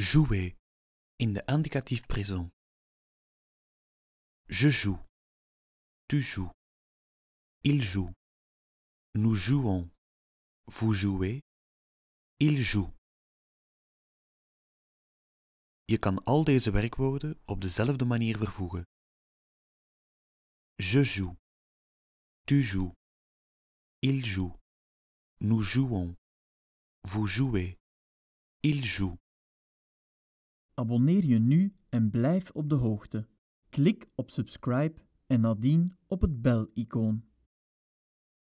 Jouer in de indicatief présent. Je joue. Tu joues. Il joue. Nous jouons. Vous jouez. Il joue. Je kan al deze werkwoorden op dezelfde manier vervoegen. Je joue. Tu joues. Il joue. Nous jouons. Vous jouez. Il joue. Abonneer je nu en blijf op de hoogte. Klik op subscribe en nadien op het bel-icoon.